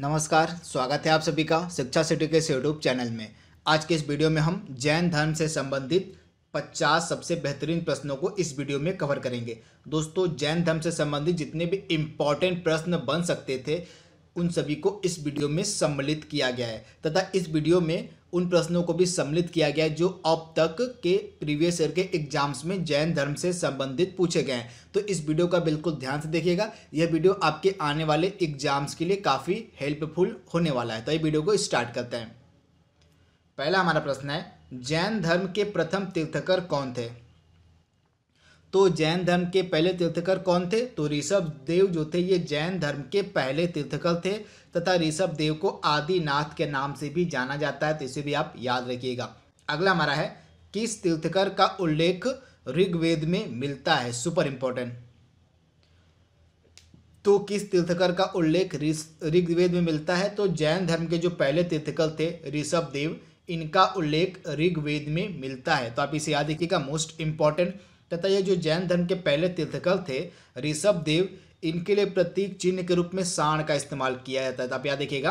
नमस्कार स्वागत है आप सभी का शिक्षा सिटी के यूट्यूब चैनल में आज के इस वीडियो में हम जैन धर्म से संबंधित 50 सबसे बेहतरीन प्रश्नों को इस वीडियो में कवर करेंगे दोस्तों जैन धर्म से संबंधित जितने भी इम्पॉर्टेंट प्रश्न बन सकते थे उन सभी को इस वीडियो में सम्मिलित किया गया है तथा इस वीडियो में उन प्रश्नों को भी सम्मिलित किया गया है जो अब तक के प्रीवियस ईयर के एग्जाम्स में जैन धर्म से संबंधित पूछे गए हैं तो इस वीडियो का बिल्कुल ध्यान से देखिएगा यह वीडियो आपके आने वाले एग्जाम्स के लिए काफ़ी हेल्पफुल होने वाला है तो ये वीडियो को स्टार्ट करते हैं पहला हमारा प्रश्न है जैन धर्म के प्रथम तीर्थकर कौन थे तो जैन धर्म के पहले तीर्थकर कौन थे तो ऋषभ देव जो थे ये जैन धर्म के पहले तीर्थकर थे तथा ऋषभ देव को आदिनाथ के नाम से भी जाना जाता है तो इसे भी आप याद रखिएगा अगला हमारा है किस तीर्थकर का उल्लेख ऋग्वेद में मिलता है सुपर इंपॉर्टेंट तो किस तीर्थकर का उल्लेख ऋग्वेद में मिलता है तो जैन धर्म के जो पहले तीर्थकर थे ऋषभ देव इनका उल्लेख ऋग्वेद में मिलता है तो आप इसे याद रखिएगा मोस्ट इंपॉर्टेंट तथा ये जो जैन धर्म के पहले तीर्थकल थे ऋषभ देव इनके लिए प्रतीक चिन्ह के रूप में साण का इस्तेमाल किया जाता है तो आप याद देखिएगा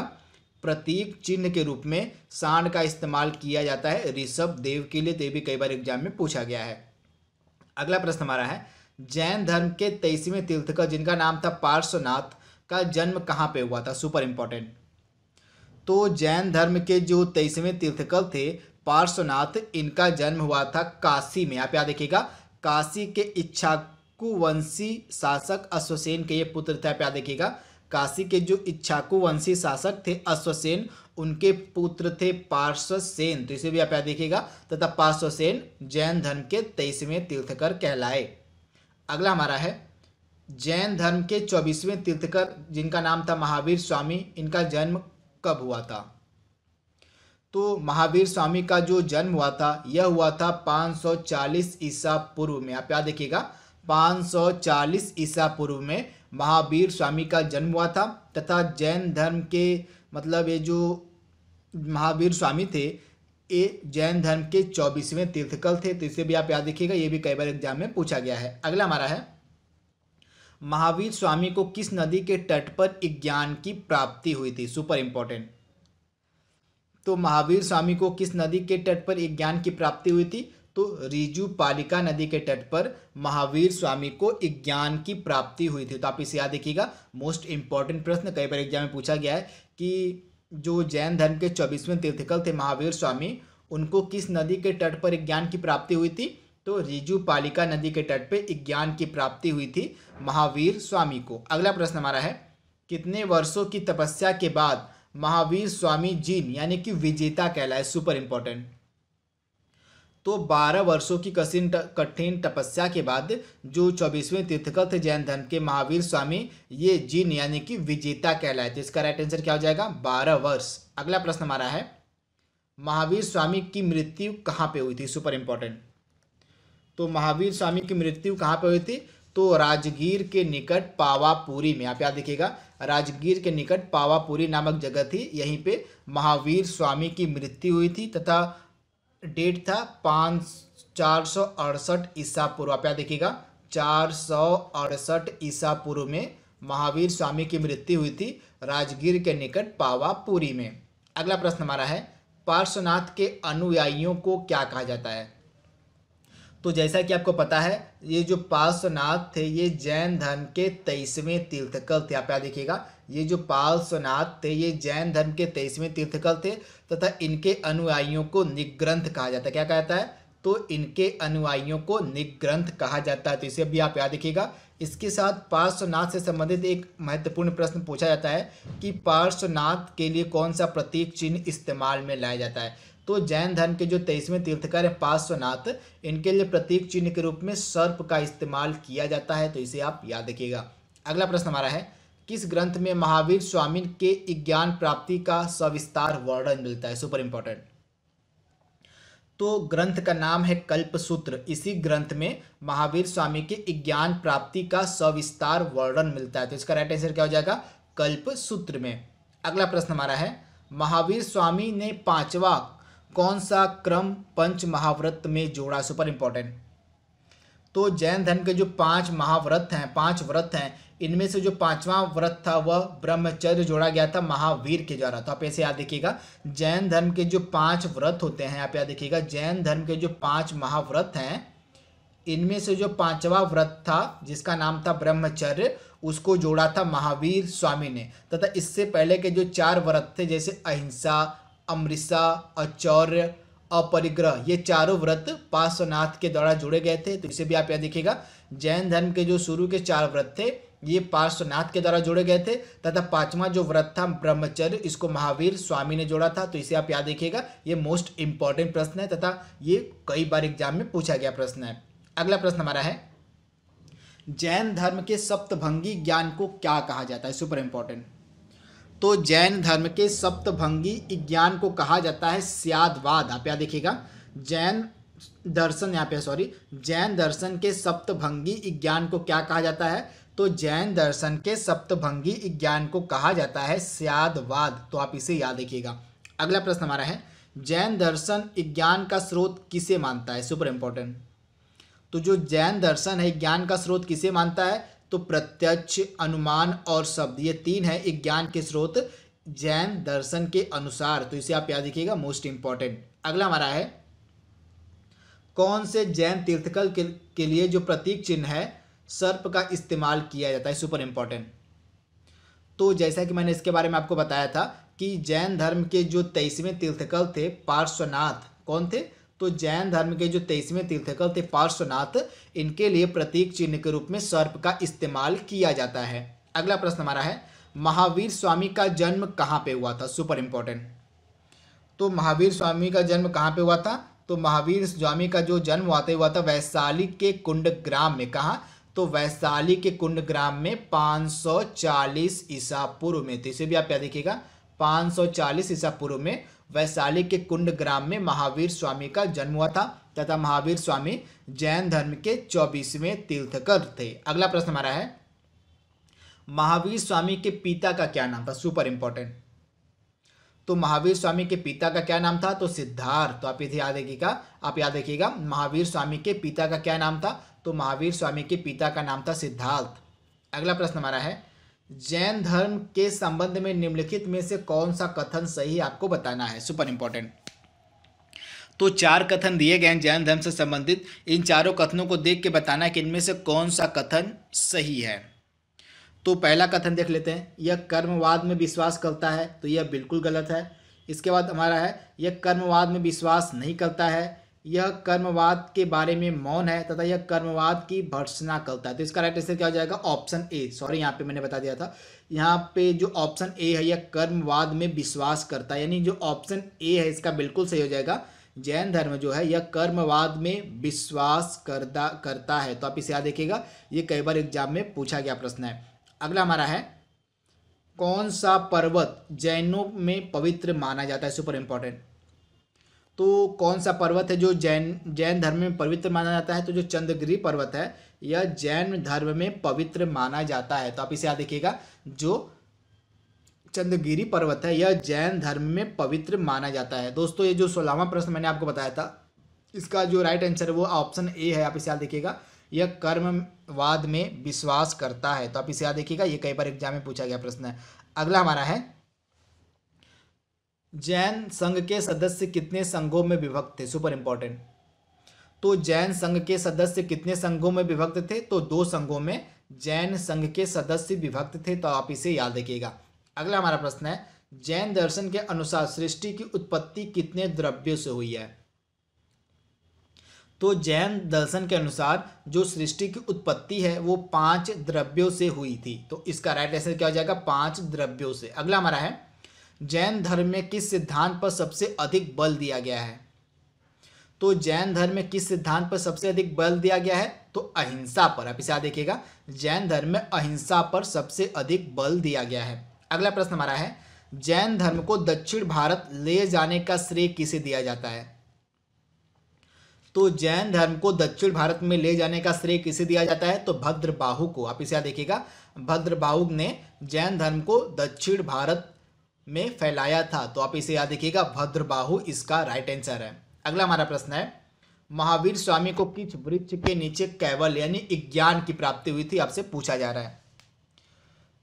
प्रतीक चिन्ह के रूप में साण का इस्तेमाल किया जाता है ऋषभ देव के लिए तो भी कई बार एग्जाम में पूछा गया है अगला प्रश्न हमारा है जैन धर्म के तेईसवें तीर्थकल जिनका नाम था पार्श्वनाथ का जन्म कहाँ पे हुआ था सुपर इम्पोर्टेंट तो जैन धर्म के जो तेईसवें तीर्थकल थे पार्श्वनाथ इनका जन्म हुआ था काशी में आप याद देखिएगा काशी के इच्छाकुवंशी शासक अश्वसेन के ये पुत्र थे आप याद देखिएगा काशी के जो इच्छाकुवंशी शासक थे अश्वसेन उनके पुत्र थे पार्श्वसेन तो इसे भी आप याद देखिएगा तथा पार्श्वसेन जैन धर्म के तेईसवें तीर्थकर कहलाए अगला हमारा है जैन धर्म के चौबीसवें तीर्थकर जिनका नाम था महावीर स्वामी इनका जन्म कब हुआ था तो महावीर स्वामी का जो जन्म हुआ था यह हुआ था 540 ईसा पूर्व में आप याद देखिएगा 540 ईसा पूर्व में महावीर स्वामी का जन्म हुआ था तथा जैन धर्म के मतलब ये जो महावीर स्वामी थे ये जैन धर्म के चौबीसवें तीर्थकल थे तो इसे भी आप याद देखिएगा ये भी कई बार एग्जाम में पूछा गया है अगला हमारा है महावीर स्वामी को किस नदी के तट पर ज्ञान की प्राप्ति हुई थी सुपर इंपॉर्टेंट तो महावीर स्वामी को किस नदी के तट पर एक ज्ञान की प्राप्ति हुई थी तो रिजू पालिका नदी के तट पर महावीर स्वामी को एक ज्ञान की प्राप्ति हुई थी तो आप इसे याद देखिएगा मोस्ट इंपॉर्टेंट प्रश्न कई बार एग्जाम में पूछा गया है कि जो जैन धर्म के चौबीसवें तीर्थकल थे महावीर स्वामी उनको किस नदी के तट पर एक ज्ञान की प्राप्ति हुई थी तो रिजू पालिका नदी के तट पर एक ज्ञान की प्राप्ति हुई थी महावीर स्वामी को अगला प्रश्न हमारा है कितने वर्षों की तपस्या के बाद महावीर स्वामी जीन यानी कि विजेता कहलाए सुपर इंपॉर्टेंट तो 12 वर्षों की कठिन कठिन तपस्या के बाद जो चौबीसवें तीर्थकथ जैन धर्म के महावीर स्वामी ये जीन यानी कि विजेता कहलाए थे इसका राइट आंसर क्या हो जाएगा 12 वर्ष अगला प्रश्न हमारा है महावीर स्वामी की मृत्यु कहाँ पे हुई थी सुपर इंपॉर्टेंट तो महावीर स्वामी की मृत्यु कहाँ पे हुई थी तो राजगीर के निकट पावापुरी में आप याद देखिएगा राजगीर के निकट पावापुरी नामक जगह थी यहीं पे महावीर स्वामी की मृत्यु हुई थी तथा डेट था पाँच चार सौ अड़सठ ईसा पूर्व आप याद देखिएगा चार सौ अड़सठ ईसा पूर्व में महावीर स्वामी की मृत्यु हुई थी राजगीर के निकट पावापुरी में अगला प्रश्न हमारा है पार्श्वनाथ के अनुयायियों को क्या कहा जाता है तो जैसा कि आपको पता है ये जो पार्श्वनाथ थे ये जैन धर्म के तेईसवें तीर्थकल थे आप याद देखिएगा ये जो पार्श्वनाथ थे ये जैन धर्म के तेईसवें तीर्थकल थे तथा इनके अनुयायियों को निग्रंथ कहा जाता है क्या कहा जाता है तो इनके अनुयायियों को निग्रंथ कहा जाता है तो इसे भी आप याद देखिएगा इसके साथ पार्श्वनाथ से संबंधित एक महत्वपूर्ण प्रश्न पूछा जाता है कि पार्श्वनाथ के लिए कौन सा प्रतीक चिन्ह इस्तेमाल में लाया जाता है तो जैन धर्म के जो तेईसवें तीर्थकर हैं पार्श्वनाथ इनके लिए प्रतीक चिन्ह के रूप में सर्प का इस्तेमाल किया जाता है तो इसे आप याद रखिएगा अगला प्रश्न हमारा है किस ग्रंथ में महावीर स्वामी के ज्ञान प्राप्ति का सविस्तार वर्णन मिलता है सुपर इंपॉर्टेंट तो ग्रंथ का नाम है कल्प सूत्र इसी ग्रंथ में महावीर स्वामी के ज्ञान प्राप्ति का सविस्तार वर्णन मिलता है तो इसका राइट आंसर क्या हो जाएगा कल्प सूत्र में अगला प्रश्न हमारा है महावीर स्वामी ने पांचवा कौन सा क्रम पंच महाव्रत में जोड़ा सुपर इंपॉर्टेंट तो जैन धर्म के जो पांच महाव्रत हैं पांच व्रत हैं इनमें से जो पांचवा व्रत था वह ब्रह्मचर्य जोड़ा गया था महावीर के द्वारा तो आप ऐसे याद देखिएगा जैन धर्म के जो पांच व्रत होते हैं आप याद देखिएगा जैन धर्म के जो पांच महाव्रत हैं इनमें से जो पांचवा व्रत था जिसका नाम था ब्रह्मचर्य उसको जोड़ा था महावीर स्वामी ने तथा इससे पहले के जो चार व्रत थे जैसे अहिंसा अमृतसा अचौर्य अपरिग्रह ये चारों व्रत पार्श्वनाथ के द्वारा जुड़े गए थे तो इसे भी आप यहाँ देखिएगा जैन धर्म के जो शुरू के चार व्रत थे ये पार्श्वनाथ के द्वारा जोड़े गए थे तथा पांचवा जो व्रत था ब्रह्मचर्य इसको महावीर स्वामी ने जोड़ा था तो इसे आप याद देखिएगा ये मोस्ट इंपॉर्टेंट प्रश्न है तथा ये कई बार एग्जाम में पूछा गया प्रश्न है अगला प्रश्न हमारा है जैन धर्म के सप्तभंगी ज्ञान को क्या कहा जाता है सुपर इंपॉर्टेंट तो जैन धर्म के सप्तभंगी ज्ञान को कहा जाता है स्यादवाद आप यहाँ देखिएगा जैन दर्शन यहाँ पे सॉरी जैन दर्शन के सप्तभंगी ज्ञान को क्या कहा जाता है तो जैन दर्शन के सप्तभंगी ज्ञान को कहा जाता है स्यादवाद तो आप इसे याद देखिएगा अगला प्रश्न हमारा है जैन दर्शन ज्ञान का स्रोत किसे मानता है सुपर इंपॉर्टेंट तो जो जैन दर्शन है ज्ञान का स्रोत किसे मानता है तो प्रत्यक्ष अनुमान और शब्द ये तीन है ज्ञान के स्रोत जैन दर्शन के अनुसार तो इसे आप याद रखिएगा मोस्ट इंपॉर्टेंट अगला हमारा है कौन से जैन तीर्थकल के, के लिए जो प्रतीक चिन्ह है सर्प का इस्तेमाल किया जाता है सुपर इंपॉर्टेंट तो जैसा कि मैंने इसके बारे में आपको बताया था कि जैन धर्म के जो तेईसवें तीर्थकल थे पार्श्वनाथ कौन थे तो जैन धर्म के जो तेईसवें तीर्थकल थे पार्श्वनाथ इनके लिए प्रतीक चिन्ह के रूप में सर्प का इस्तेमाल किया जाता है अगला प्रश्न हमारा है महावीर स्वामी का जन्म कहाँ पे हुआ था सुपर इंपॉर्टेंट तो महावीर स्वामी का जन्म कहाँ पे हुआ था तो महावीर स्वामी का जो जन्म हुआ था हुआ था वैशाली के कुंड ग्राम में कहा तो वैशाली के कुंड ग्राम में 540 ईसा पूर्व में तो इसे भी आप क्या देखिएगा 540 ईसा पूर्व में वैशाली के कुंड ग्राम में महावीर स्वामी का जन्म हुआ था तथा महावीर स्वामी जैन धर्म के चौबीसवें तीर्थकर थे अगला प्रश्न हमारा है महावीर स्वामी के पिता का क्या नाम था सुपर इंपॉर्टेंट तो महावीर स्वामी के पिता का क्या नाम था तो सिद्धार्थ तो आप इसे याद रखिएगा आप याद रखिएगा महावीर स्वामी के पिता का क्या नाम था तो महावीर स्वामी के पिता का नाम था सिद्धार्थ अगला प्रश्न हमारा है जैन धर्म के संबंध में निम्नलिखित में से कौन सा कथन सही आपको बताना है सुपर इंपॉर्टेंट तो चार कथन दिए गए हैं जैन धर्म से संबंधित इन चारों कथनों को देख के बताना कि इनमें से कौन सा कथन सही है तो पहला कथन देख लेते हैं यह कर्मवाद में विश्वास करता है तो यह बिल्कुल गलत है इसके बाद हमारा है यह कर्मवाद में विश्वास नहीं करता है यह कर्मवाद के बारे में मौन है तथा यह कर्मवाद की भर्सना करता है तो इसका राइट आंसर क्या हो जाएगा ऑप्शन ए सॉरी यहाँ पे मैंने बता दिया था यहाँ पे जो ऑप्शन ए है यह कर्मवाद में विश्वास करता है यानी जो ऑप्शन ए है इसका बिल्कुल सही हो जाएगा जैन धर्म जो है यह कर्मवाद में विश्वास करता करता है तो आप इसे याद देखिएगा ये कई बार एग्जाम में पूछा गया प्रश्न है अगला हमारा है कौन सा पर्वत जैनों में पवित्र माना जाता है सुपर इंपॉर्टेंट तो कौन सा पर्वत है जो जैन जैन धर्म में पवित्र माना जाता है तो जो चंद्रगिरी पर्वत है यह जैन धर्म में पवित्र माना जाता है तो आप इसे याद देखिएगा जो चंद्रगिरी पर्वत है यह जैन धर्म में पवित्र माना जाता है दोस्तों ये जो सोलहवा प्रश्न मैंने आपको बताया था इसका जो राइट आंसर है वो ऑप्शन ए है आप इसे याद देखिएगा यह कर्मवाद में विश्वास करता है तो आप इसे याद देखिएगा ये कई बार एग्जाम में पूछा गया प्रश्न है अगला हमारा है जैन संघ के सदस्य कितने संघों में विभक्त थे सुपर इंपॉर्टेंट तो जैन संघ के सदस्य कितने संघों में विभक्त थे तो दो संघों में जैन संघ के सदस्य विभक्त थे तो आप इसे याद रखिएगा अगला हमारा प्रश्न है जैन दर्शन के अनुसार सृष्टि की उत्पत्ति कितने द्रव्यों से हुई है तो जैन दर्शन के अनुसार जो सृष्टि की उत्पत्ति है वो पांच द्रव्यों से हुई थी तो इसका राइट आंसर क्या हो जाएगा पांच द्रव्यों से अगला हमारा है जैन धर्म में किस सिद्धांत पर सबसे अधिक बल दिया गया है तो जैन धर्म में किस सिद्धांत पर सबसे अधिक बल दिया गया है तो अहिंसा पर आप इसे याद देखिएगा जैन धर्म में अहिंसा पर सबसे अधिक बल दिया गया है अगला प्रश्न हमारा है जैन धर्म को दक्षिण भारत ले जाने का श्रेय किसे दिया जाता है तो जैन धर्म को दक्षिण भारत में ले जाने का श्रेय किसे दिया जाता है तो भद्रबाहु को आप इसे याद देखिएगा भद्रबाहु ने जैन धर्म को दक्षिण भारत में फैलाया था तो आप इसे याद रखिएगा भद्रबाहु इसका राइट आंसर है अगला हमारा प्रश्न है महावीर स्वामी को किस वृक्ष के नीचे कैवल यानी ज्ञान की प्राप्ति हुई थी आपसे पूछा जा रहा है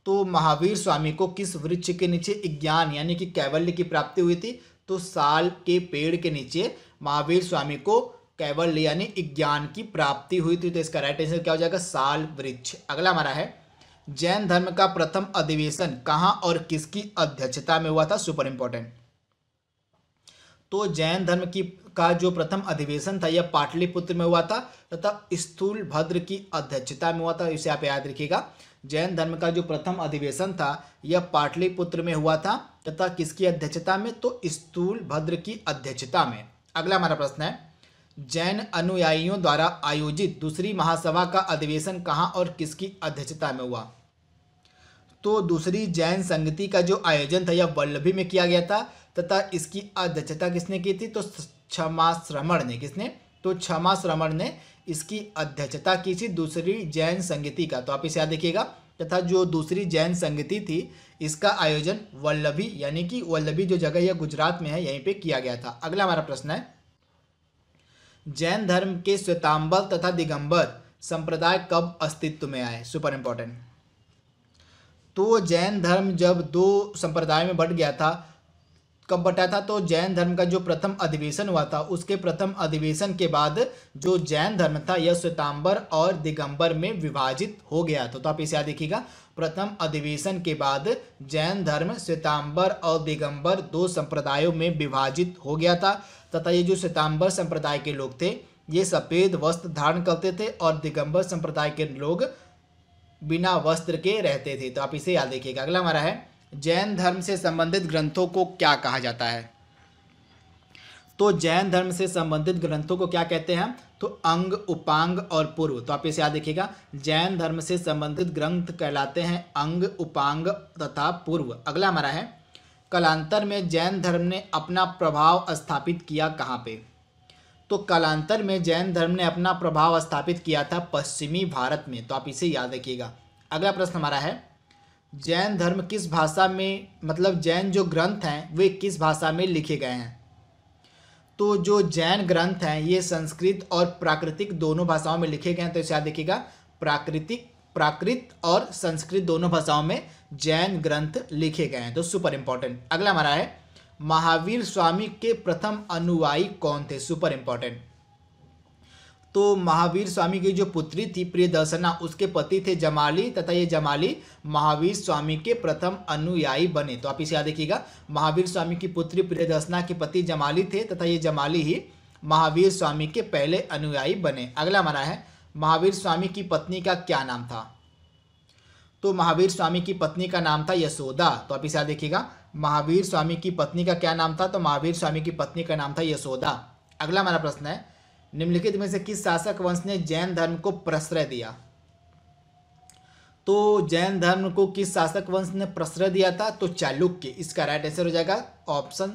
तो महावीर स्वामी को किस वृक्ष के नीचे ज्ञान यानी कि कैवल्य की प्राप्ति हुई थी तो साल के पेड़ के नीचे महावीर स्वामी को कैवल्य यानी ज्ञान की प्राप्ति हुई थी तो इसका राइट आंसर क्या हो जाएगा साल वृक्ष अगला हमारा है जैन धर्म का प्रथम अधिवेशन कहा और किसकी अध्यक्षता में हुआ था सुपर इंपॉर्टेंट तो जैन धर्म की का जो प्रथम अधिवेशन था यह पाटलिपुत्र में हुआ था तथा स्थूल भद्र की अध्यक्षता में हुआ था इसे आप याद रखिएगा जैन धर्म का जो प्रथम अधिवेशन था यह पाटलिपुत्र में हुआ था तथा किसकी अध्यक्षता में तो स्थूल भद्र की अध्यक्षता में अगला हमारा प्रश्न है जैन अनुयायियों द्वारा आयोजित दूसरी महासभा का अधिवेशन कहाँ और किसकी अध्यक्षता में हुआ तो दूसरी जैन संगति का जो आयोजन था यह वल्लभी में किया गया था तथा इसकी अध्यक्षता किसने की थी तो क्षमा श्रमण ने किसने तो क्षमा श्रमण ने इसकी अध्यक्षता की थी दूसरी जैन संगति का तो आप इसे याद देखिएगा तथा जो दूसरी जैन संगति थी इसका आयोजन वल्लभी यानी कि वल्लभी जो जगह यह गुजरात में है यहीं पर किया गया था अगला हमारा प्रश्न है जैन धर्म के श्वेतांबल तथा दिगंबर संप्रदाय कब अस्तित्व में आए सुपर इम्पोर्टेंट तो जैन धर्म जब दो संप्रदाय में बट गया था कब बटा था तो जैन धर्म का जो प्रथम अधिवेशन हुआ था उसके प्रथम अधिवेशन के बाद जो जैन धर्म था यह श्वेतांबर और दिगंबर में विभाजित हो गया था तो आप इसे याद देखिएगा प्रथम अधिवेशन के बाद जैन धर्म श्वेतांबर और दिगंबर दो संप्रदायों में विभाजित हो गया था तथा ये जो श्वेतांबर संप्रदाय के लोग थे ये सफ़ेद वस्त्र धारण करते थे और दिगंबर संप्रदाय के लोग बिना वस्त्र के रहते थे तो आप इसे याद देखिएगा अगला हमारा है जैन धर्म से संबंधित ग्रंथों को क्या कहा जाता है तो जैन धर्म से संबंधित ग्रंथों को क्या कहते हैं तो अंग उपांग और पूर्व तो आप इसे याद देखिएगा जैन धर्म से संबंधित ग्रंथ कहलाते हैं अंग उपांग तथा पूर्व अगला हमारा है कलांतर में जैन धर्म ने अपना प्रभाव स्थापित किया कहाँ पे तो कालांतर में जैन धर्म ने अपना प्रभाव स्थापित किया था पश्चिमी भारत में तो आप इसे याद रखिएगा अगला प्रश्न हमारा है जैन धर्म किस भाषा में मतलब जैन जो ग्रंथ हैं वे किस भाषा में लिखे गए हैं तो जो जैन ग्रंथ हैं ये संस्कृत और प्राकृतिक दोनों भाषाओं में लिखे गए हैं तो इसे याद देखिएगा प्राकृतिक प्राकृत और संस्कृत दोनों भाषाओं में जैन ग्रंथ लिखे गए हैं तो सुपर इंपॉर्टेंट अगला हमारा है महावीर स्वामी के प्रथम अनुयायी कौन थे सुपर इंपॉर्टेंट तो महावीर स्वामी की जो पुत्री थी प्रियदर्शना उसके पति थे जमाली तथा ये जमाली महावीर स्वामी के प्रथम अनुयायी बने तो आप इसे याद देखिएगा महावीर स्वामी की पुत्री प्रियदर्शना के पति जमाली थे तथा ये जमाली ही महावीर स्वामी के पहले अनुयायी बने अगला हमारा है महावीर स्वामी की पत्नी का क्या नाम था तो महावीर स्वामी की पत्नी का नाम था यशोदा तो आप इसे याद देखिएगा महावीर स्वामी की पत्नी का क्या नाम था तो महावीर स्वामी की पत्नी का नाम था यशोदा अगला हमारा प्रश्न है निम्नलिखित में से किस शासक वंश ने जैन धर्म को प्रश्रय दिया तो जैन धर्म को किस शासक वंश ने प्रश्रय दिया था तो चालुक्य इसका राइट आंसर हो जाएगा ऑप्शन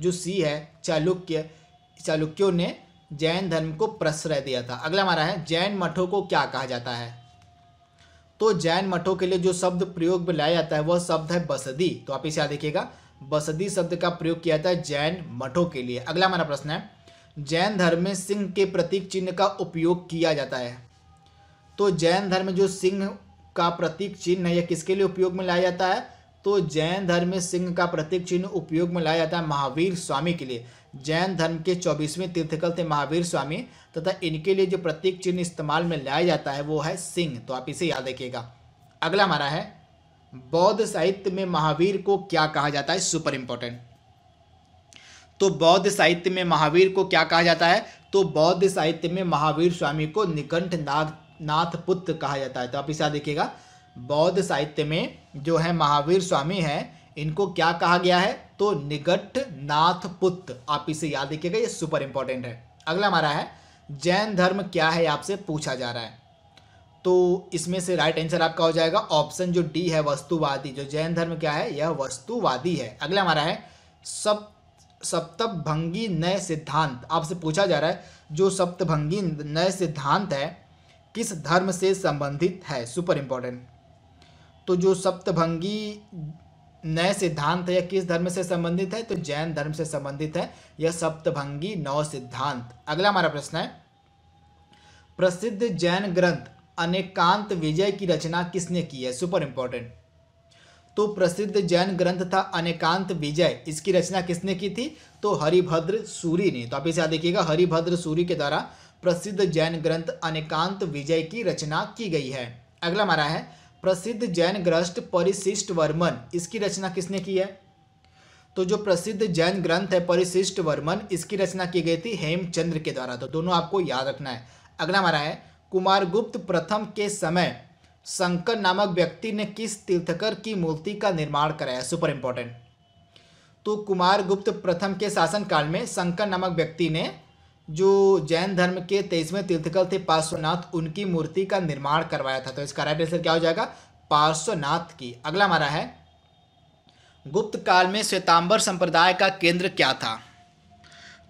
जो सी है चालुक्य चालुक्यों ने जैन धर्म को प्रश्रय दिया था अगला हमारा है जैन मठों को क्या कहा जाता है तो जैन मठों के लिए जो शब्द प्रयोग में लाया जाता है वह शब्द है बसदी तो आप इसे याद देखिएगा बसदी शब्द का प्रयोग किया जाता है जैन मठों के लिए अगला हमारा प्रश्न है जैन धर्म में सिंह के प्रतीक चिन्ह का उपयोग किया जाता है तो जैन धर्म जो सिंह का प्रतीक चिन्ह है यह किसके लिए उपयोग में लाया जाता है तो जैन धर्म में सिंह का प्रतीक चिन्ह उपयोग में लाया जाता है महावीर स्वामी के लिए जैन धर्म के चौबीसवें तीर्थकल थे महावीर स्वामी तथा इनके लिए जो प्रतीक चिन्ह इस्तेमाल में लाया जाता है वो है सिंह तो आप इसे याद रखिएगा अगला हमारा है बौद्ध साहित्य में महावीर को क्या कहा जाता है सुपर इंपॉर्टेंट तो बौद्ध साहित्य में महावीर को क्या कहा जाता है तो बौद्ध साहित्य में महावीर स्वामी को निकंठ नाग नाथ पुत्र कहा जाता है तो आप इसे देखिएगा बौद्ध साहित्य में जो है महावीर स्वामी है इनको क्या कहा गया है तो निगठ नाथ पुत्र आप इसे याद रखिएगा ये सुपर इंपॉर्टेंट है अगला हमारा है जैन धर्म क्या है आपसे पूछा जा रहा है तो इसमें से राइट आंसर आपका हो जाएगा ऑप्शन जो डी है वस्तुवादी जो जैन धर्म क्या है यह वस्तुवादी है अगला हमारा है सब सप्तभंगी नए सिद्धांत आपसे पूछा जा रहा है जो सप्तभंगी नए सिद्धांत है किस धर्म से संबंधित है सुपर इम्पोर्टेंट तो जो सप्तभंगी नए सिद्धांत है या किस धर्म से संबंधित है तो जैन धर्म से संबंधित है यह सप्तभंगी नौ सिद्धांत अगला हमारा प्रश्न है प्रसिद्ध जैन ग्रंथ अनेकांत विजय की रचना किसने की है सुपर इम्पोर्टेंट तो प्रसिद्ध जैन ग्रंथ था अनेकांत विजय इसकी रचना किसने की थी तो हरिभद्र सूरी ने तो आप इसे याद देखिएगा हरिभद्र सूरी के द्वारा प्रसिद्ध जैन ग्रंथ अनेकांत विजय की रचना की गई है अगला हमारा है प्रसिद्ध जैन ग्रस्ट परिशिष्ट वर्मन इसकी रचना किसने की है तो जो प्रसिद्ध जैन ग्रंथ है परिशिष्ट वर्मन इसकी रचना की गई थी हेमचंद्र के द्वारा तो दोनों आपको याद रखना है अगला हमारा है कुमारगुप्त प्रथम के समय शंकर नामक व्यक्ति ने किस तीर्थकर की मूर्ति का निर्माण कराया सुपर इम्पोर्टेंट तो कुमार गुप्त प्रथम के शासनकाल में शंकर नामक व्यक्ति ने जो जैन धर्म के तेईसवें तीर्थकर थे पार्श्वनाथ उनकी मूर्ति का निर्माण करवाया था तो इसका राइट आंसर क्या हो जाएगा पार्श्वनाथ की अगला हमारा है गुप्त काल में श्वेतांबर संप्रदाय का केंद्र क्या था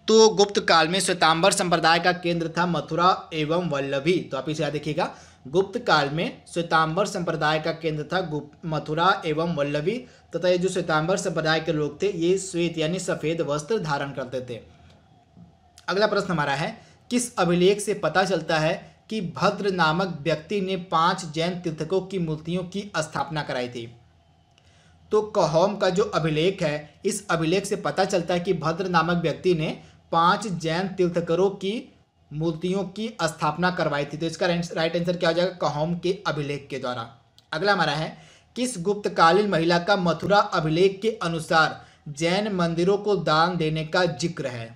तो गुप्त काल में श्वेतांबर संप्रदाय का केंद्र था मथुरा एवं वल्लभी तो आप इसे याद देखिएगा गुप्त काल में श्वेतांबर संप्रदाय का केंद्र था गुप्त मथुरा एवं वल्लभी तथा ये जो श्वेतांबर संप्रदाय के लोग थे ये श्वेत यानी सफ़ेद वस्त्र धारण करते थे अगला प्रश्न हमारा है किस अभिलेख से पता चलता है कि भद्र नामक व्यक्ति ने पांच जैन तीर्थकों की मूर्तियों की स्थापना कराई थी तो कहोम का जो अभिलेख है इस अभिलेख से पता चलता है कि भद्र नामक व्यक्ति ने पांच जैन तीर्थकरों की मूर्तियों की स्थापना करवाई थी तो इसका राइट आंसर क्या हो जाएगा कहोम के अभिलेख के द्वारा अगला हमारा है किस गुप्तकालीन महिला का मथुरा अभिलेख के अनुसार जैन मंदिरों को दान देने का जिक्र है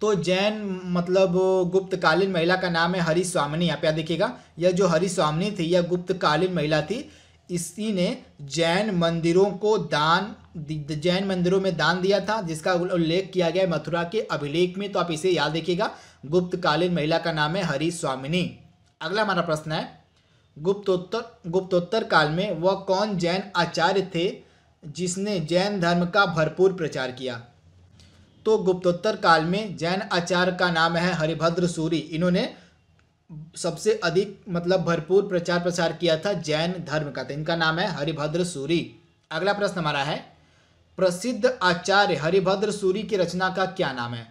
तो जैन मतलब गुप्तकालीन महिला का नाम है हरिस्वामिनी यहाँ पे देखिएगा यह जो हरिस्वामिनी थी यह गुप्तकालीन महिला थी इसी ने जैन मंदिरों को दान जैन मंदिरों में दान दिया था जिसका उल्लेख किया गया मथुरा के अभिलेख में तो आप इसे याद रखिएगा गुप्तकालीन महिला का नाम है हरी स्वामिनी अगला हमारा प्रश्न है गुप्तोत्तर गुप्तोत्तर काल में वह कौन जैन आचार्य थे जिसने जैन धर्म का भरपूर प्रचार किया तो गुप्तोत्तर काल में जैन आचार्य का नाम है हरिभद्र सूरी इन्होंने सबसे अधिक मतलब भरपूर प्रचार प्रसार किया था जैन धर्म का था तो इनका नाम है हरिभद्र सूरी अगला प्रश्न हमारा है प्रसिद्ध आचार्य हरिभद्र सूरी की रचना का क्या नाम है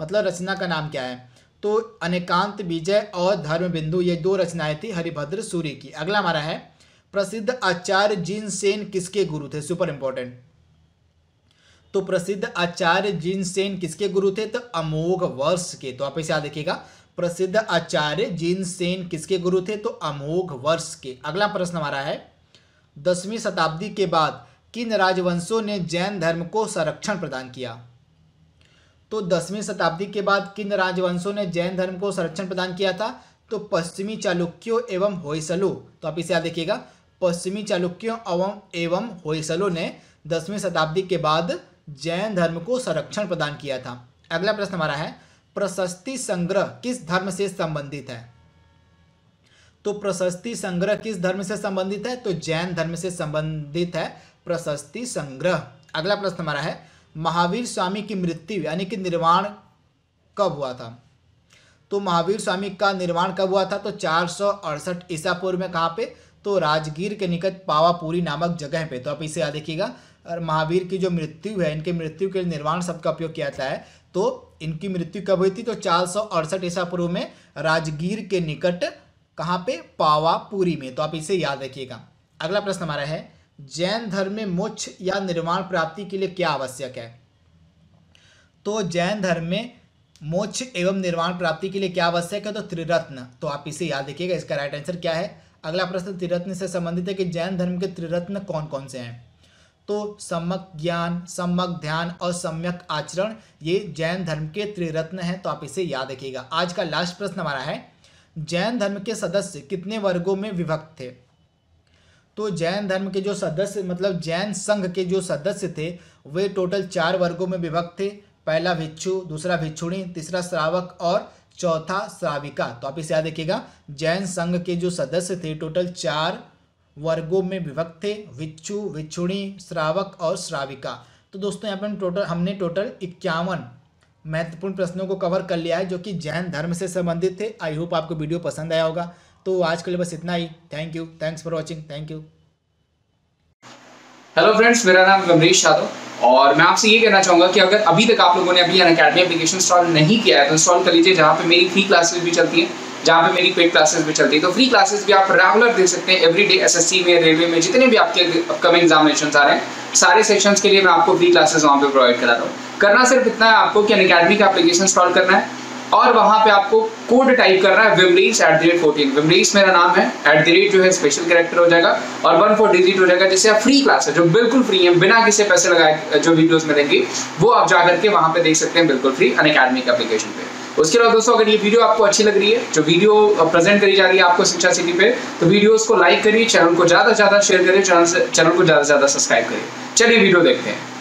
मतलब रचना का नाम क्या है तो अनेकांत विजय और धर्म बिंदु ये दो रचनाएं थी हरिभद्र सूरी की अगला हमारा है प्रसिद्ध आचार्य जिन सेन किसके गुरु थे सुपर इंपॉर्टेंट तो प्रसिद्ध आचार्य जिन सेन किसके गुरु थे तो अमोघ वर्ष के तो आप इसे याद देखिएगा प्रसिद्ध आचार्य जीन सेन किसके गुरु थे तो अमोघ वर्ष के अगला प्रश्न हमारा है दसवीं शताब्दी के बाद किन राजवंशों ने जैन धर्म को संरक्षण प्रदान किया तो दसवीं शताब्दी के बाद किन राजवंशों ने जैन धर्म को संरक्षण प्रदान किया था तो पश्चिमी चालुक्यों एवं होयसलो तो आप इसे याद देखिएगा पश्चिमी चालुक्यों एवं एवं होयसलो ने दसवीं शताब्दी के बाद जैन धर्म को संरक्षण प्रदान किया था अगला प्रश्न हमारा है प्रशस्ति संग्रह किस धर्म से संबंधित है तो प्रशस्ति संग्रह किस धर्म से संबंधित है तो जैन धर्म से संबंधित है प्रशस्ति संग्रह अगला प्रश्न हमारा है महावीर स्वामी की मृत्यु यानी कि निर्माण कब हुआ था तो महावीर स्वामी का निर्माण कब हुआ था तो चार सौ अड़सठ ईसा पूर्व में कहाँ पे तो राजगीर के निकट पावापुरी नामक जगह पे तो आप इसे याद देखिएगा और महावीर की जो मृत्यु है इनके मृत्यु के निर्माण सबका उपयोग किया जाता है तो इनकी मृत्यु कब हुई थी तो चार सौ अड़सठ ईसा पूर्व में राजगीर के निकट कहाँ पे पावापुरी में तो आप इसे याद रखिएगा अगला प्रश्न हमारा है जैन धर्म में मोक्ष या निर्वाण प्राप्ति के लिए क्या आवश्यक है तो जैन धर्म में मोक्ष एवं निर्वाण प्राप्ति के लिए क्या आवश्यक है तो त्रिरत्न तो आप इसे याद रखिएगा इसका राइट आंसर क्या है अगला प्रश्न त्रिरत्न से संबंधित है कि जैन धर्म के त्रिरत्न कौन कौन से हैं तो सम्यक ज्ञान सम्यक ध्यान और सम्यक आचरण ये जैन धर्म के त्रिरत्न हैं तो आप इसे याद रखिएगा आज का लास्ट प्रश्न हमारा है जैन धर्म के सदस्य कितने वर्गों में विभक्त थे तो जैन धर्म के जो सदस्य मतलब जैन संघ के जो सदस्य थे वे टोटल चार वर्गों में विभक्त थे पहला भिक्षु दूसरा भिक्षुणी तीसरा श्रावक और चौथा श्राविका तो आप इसे याद रखिएगा जैन संघ के जो सदस्य थे टोटल चार वर्गों में विभक्त थे विच्छू विच्छुणी श्रावक और श्राविका तो दोस्तों यहाँ पर टोटल हमने टोटल इक्यावन महत्वपूर्ण प्रश्नों को कवर कर लिया है जो कि जैन धर्म से संबंधित थे आई होप आपको वीडियो पसंद आया होगा तो आज के लिए बस इतना ही thank you thanks for watching thank you hello friends मेरा नाम कमरीश यादव और मैं आपसे ये कहना चाहूँगा कि अगर अभी तक आप लोगों ने अपनी अकेडमी एप्लीकेशन इंस्टॉल नहीं किया है तो इंस्टॉल कर लीजिए जहाँ पे मेरी फ्री क्लासेस भी चलती हैं जहाँ पे मेरी पेड क्लासेस भी चलती है तो फ्री क्लासेस भी आप रेगुलर दे सकते हैं एवरी डे में रेलवे में जितने भी आपके अपकमिंग एग्जामिनेशन आ रहे हैं सारे सेक्शन के लिए मैं आपको फ्री क्लासेस वहाँ पे प्रोवाइड करा रहा हूँ करना सिर्फ इतना है आपको कि अनकेडमी का एप्लीकेशन इंस्टॉल करना है और वहाँ पे आपको कोड टाइप करना है विमरीस एट द रेट फोर्टीन विमरीस मेरा नाम है एट द रेट जो है स्पेशल कैरेक्टर हो जाएगा और वन फोर डिजिट हो जाएगा जिससे आप फ्री क्लास है जो बिल्कुल फ्री है बिना किसी पैसे लगाए जो वीडियोस मिलेंगी वो आप जाकर के वहाँ पे देख सकते हैं बिल्कुल फ्री अन अकेडमी के एप्लीकेशन पे उसके बाद दोस्तों अगर ये वीडियो आपको अच्छी लग रही है जो वीडियो प्रेजेंट करी जा रही है आपको शिक्षा सिटी पे तो वीडियोस को लाइक करिए चैनल को ज़्यादा से ज़्यादा शेयर करिए चैनल चैनल को ज़्यादा से ज़्यादा सब्सक्राइब करिए चलिए वीडियो देखते हैं